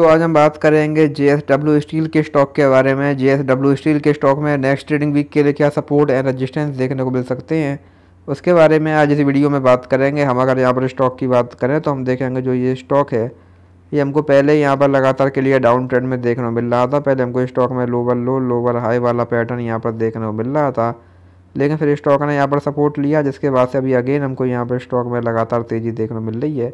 दोस्तों आज हम बात करेंगे जे स्टील के स्टॉक के बारे में जे स्टील के स्टॉक में नेक्स्ट ट्रेडिंग वीक के लिए क्या सपोर्ट एंड रजिस्टेंस देखने को मिल सकते हैं उसके बारे में आज इस वीडियो में बात करेंगे हम अगर यहाँ पर स्टॉक की बात करें तो हम देखेंगे जो ये स्टॉक है ये हमको पहले यहाँ पर लगातार के लिए डाउन ट्रेंड में देखने को मिल रहा था पहले हमको स्टॉक में लोवर लो लोवर हाई वाला पैटर्न यहाँ पर देखने को मिल रहा था लेकिन फिर स्टॉक ने यहाँ पर सपोर्ट लिया जिसके बाद से अभी अगेन हमको यहाँ पर स्टॉक में लगातार तेज़ी देखने को मिल रही है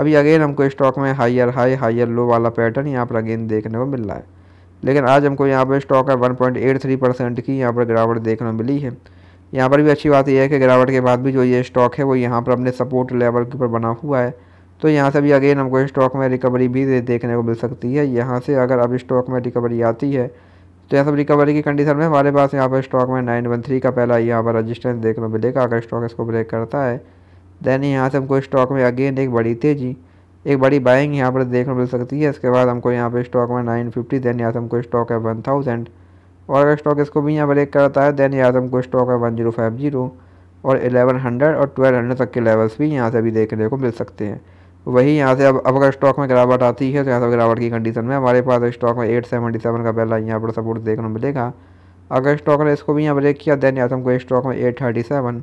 अभी अगेन हमको स्टॉक में हाइयर हाई हाइयर लो वाला पैटर्न यहाँ पर अगेन देखने को मिल रहा है लेकिन आज हमको यहाँ पर स्टॉक है वन परसेंट की यहाँ पर गिरावट देखने को मिली है यहाँ पर भी अच्छी बात यह है कि गिरावट के बाद भी जो ये स्टॉक है वो यहाँ पर अपने सपोर्ट लेवल के ऊपर बना हुआ है तो यहाँ से भी अगेन हमको स्टॉक में रिकवरी भी देखने को मिल सकती है यहाँ से अगर अब स्टॉक में रिकवरी आती है तो यहाँ सब रिकवरी की कंडीशन में हमारे पास यहाँ पर स्टॉक में नाइन वन थ्री का पहला यहाँ पर रजिस्टेंस देखने को मिलेगा अगर स्टॉक इसको ब्रेक करता है देन यहाँ से हमको स्टॉक में अगेन एक बड़ी तेज़ी एक बड़ी बाइंग यहाँ पर देखने मिल सकती है इसके बाद हमको यहाँ पे स्टॉक में नाइन फिफ्टी देन यहाँ से हमको स्टॉक है वन थाउजेंड और अगर स्टॉक इसको भी यहाँ ब्रेक करता है देन यहाँ से हमको स्टॉक है वन जीरो फाइव जीरो और एलेवन हंड्रेड और ट्वेल्व हंड्रेड तक के लेवल्स भी यहाँ से अभी देखने को मिल सकते हैं वही यहाँ से अब अब अगर स्टॉक में गिरावट आती है तो यहाँ से गिरावट की कंडीशन में हमारे पास स्टॉक में एट सेवेंटी सेवन का पहला यहाँ पर सपोर्ट देखने को मिलेगा अगर स्टॉक ने इसको भी यहाँ ब्रेक किया देन यहाँ से हमको स्टॉक में एट थर्टी सेवन